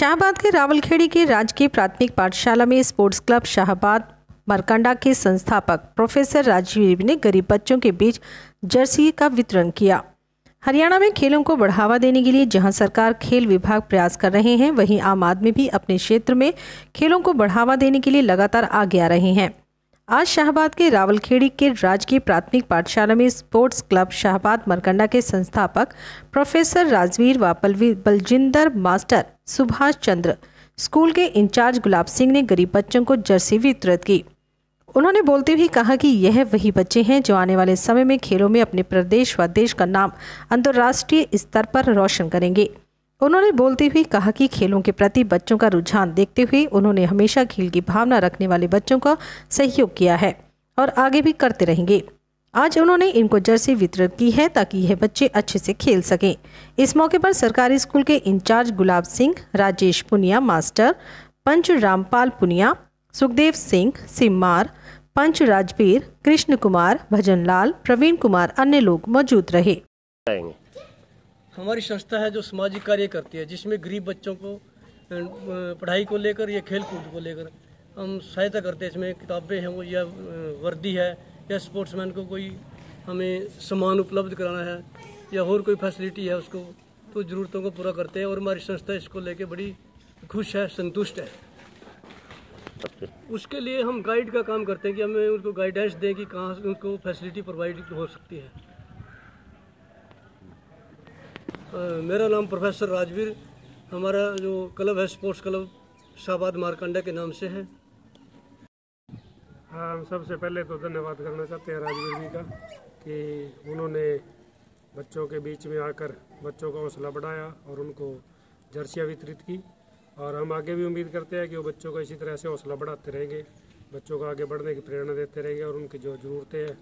शाहबाद के रावलखेड़ी के राजकीय प्राथमिक पाठशाला में स्पोर्ट्स क्लब शाहबाद मरकंडा के संस्थापक प्रोफेसर राजीव ने गरीब बच्चों के बीच जर्सी का वितरण किया हरियाणा में खेलों को बढ़ावा देने के लिए जहां सरकार खेल विभाग प्रयास कर रहे हैं वहीं आम आदमी भी अपने क्षेत्र में खेलों को बढ़ावा देने के लिए लगातार आगे आ रहे हैं आज शाहबाद के रावलखेड़ी के राजकीय प्राथमिक पाठशाला में स्पोर्ट्स क्लब शाहबाद मरकंडा के संस्थापक प्रोफेसर राजवीर व बलजिंदर मास्टर सुभाष चंद्र स्कूल के इंचार्ज गुलाब सिंह ने गरीब बच्चों को जर्सी वितरित की उन्होंने बोलते हुए कहा कि यह वही बच्चे हैं जो आने वाले समय में खेलों में अपने प्रदेश व देश का नाम अंतर्राष्ट्रीय स्तर पर रोशन करेंगे उन्होंने बोलते हुए कहा कि खेलों के प्रति बच्चों का रुझान देखते हुए उन्होंने हमेशा खेल की भावना रखने वाले बच्चों का सहयोग किया है और आगे भी करते रहेंगे आज उन्होंने इनको जर्सी वितरित की है ताकि यह बच्चे अच्छे से खेल सकें इस मौके पर सरकारी स्कूल के इंचार्ज गुलाब सिंह राजेश पुनिया मास्टर पंच रामपाल पुनिया सुखदेव सिंह सिम्मार पंच राजबीर कृष्ण कुमार भजन लाल प्रवीण कुमार अन्य लोग मौजूद रहे हमारी संस्था है जो सामाजिक कार्य करती है जिसमें गरीब बच्चों को पढ़ाई को लेकर या खेल कूद को लेकर हम सहायता करते हैं इसमें किताबें हैं वो या वर्दी है या स्पोर्ट्समैन को कोई हमें सामान उपलब्ध कराना है या और कोई फैसिलिटी है उसको तो ज़रूरतों को पूरा करते हैं और हमारी संस्था इसको लेके बड़ी खुश है संतुष्ट है उसके लिए हम गाइड का काम करते हैं कि हमें उनको गाइडेंस दें कि कहाँ उनको फैसिलिटी प्रोवाइड हो सकती है मेरा नाम प्रोफेसर राजवीर हमारा जो क्लब है स्पोर्ट्स क्लब शाहबाद मारकंडा के नाम से है हाँ, हम सबसे पहले तो धन्यवाद करना चाहते हैं राजवीर जी का कि उन्होंने बच्चों के बीच में आकर बच्चों का हौसला बढ़ाया और उनको जर्सियाँ वितरित की और हम आगे भी उम्मीद करते हैं कि वो बच्चों का इसी तरह से हौसला बढ़ाते रहेंगे बच्चों को आगे बढ़ने की प्रेरणा देते रहेंगे और उनकी जो ज़रूरतें हैं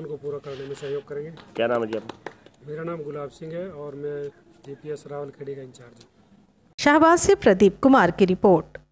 उनको पूरा करने में सहयोग करेंगे क्या नाम है जी आपका मेरा नाम गुलाब सिंह है और मैं डीपीएस पी एस रावलखेड़ी का इंचार्ज हूँ शाहबाज से प्रदीप कुमार की रिपोर्ट